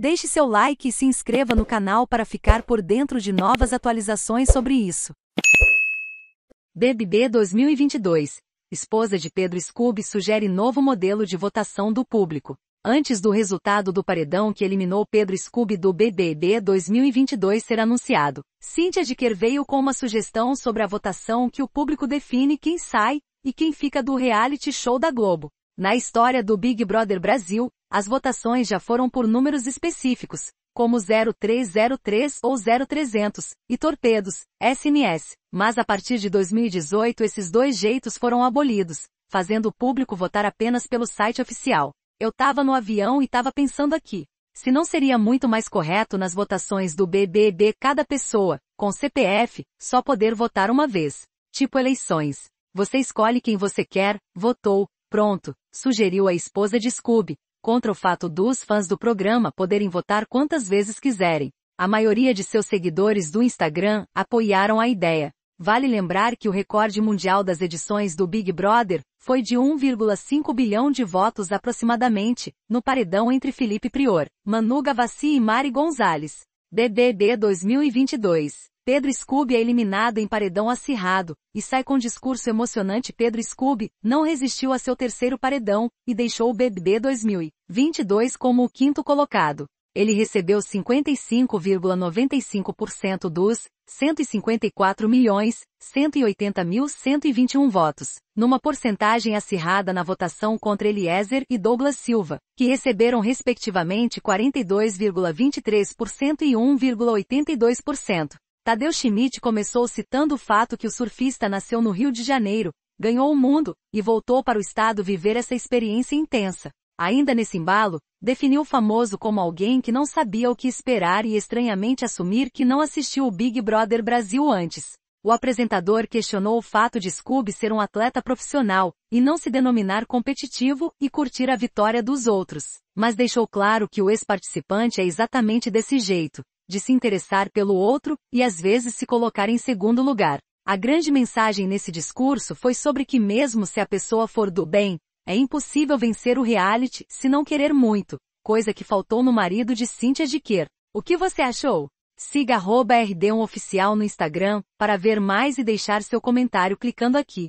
Deixe seu like e se inscreva no canal para ficar por dentro de novas atualizações sobre isso. BBB 2022. Esposa de Pedro Scooby sugere novo modelo de votação do público. Antes do resultado do paredão que eliminou Pedro Scooby do BBB 2022 ser anunciado, Cíntia de Quer veio com uma sugestão sobre a votação que o público define quem sai e quem fica do reality show da Globo. Na história do Big Brother Brasil, as votações já foram por números específicos, como 0303 ou 0300, e torpedos, SMS, mas a partir de 2018 esses dois jeitos foram abolidos, fazendo o público votar apenas pelo site oficial. Eu tava no avião e tava pensando aqui. Se não seria muito mais correto nas votações do BBB cada pessoa, com CPF, só poder votar uma vez. Tipo eleições. Você escolhe quem você quer, votou, pronto, sugeriu a esposa de Scooby, contra o fato dos fãs do programa poderem votar quantas vezes quiserem. A maioria de seus seguidores do Instagram apoiaram a ideia. Vale lembrar que o recorde mundial das edições do Big Brother foi de 1,5 bilhão de votos aproximadamente, no paredão entre Felipe Prior, Manu Gavassi e Mari Gonzalez. BBB 2022 Pedro Scooby é eliminado em paredão acirrado, e sai com discurso emocionante Pedro Scooby, não resistiu a seu terceiro paredão, e deixou o BBB 2022 como o quinto colocado. Ele recebeu 55,95% dos 154 milhões 121 votos, numa porcentagem acirrada na votação contra Eliezer e Douglas Silva, que receberam respectivamente 42,23% e 1,82%. Tadeu Schmidt começou citando o fato que o surfista nasceu no Rio de Janeiro, ganhou o mundo, e voltou para o estado viver essa experiência intensa. Ainda nesse embalo, definiu o famoso como alguém que não sabia o que esperar e estranhamente assumir que não assistiu o Big Brother Brasil antes. O apresentador questionou o fato de Scooby ser um atleta profissional, e não se denominar competitivo e curtir a vitória dos outros, mas deixou claro que o ex-participante é exatamente desse jeito, de se interessar pelo outro e às vezes se colocar em segundo lugar. A grande mensagem nesse discurso foi sobre que mesmo se a pessoa for do bem, é impossível vencer o reality se não querer muito, coisa que faltou no marido de Cynthia Dicker. O que você achou? Siga rd 1 oficial no Instagram para ver mais e deixar seu comentário clicando aqui.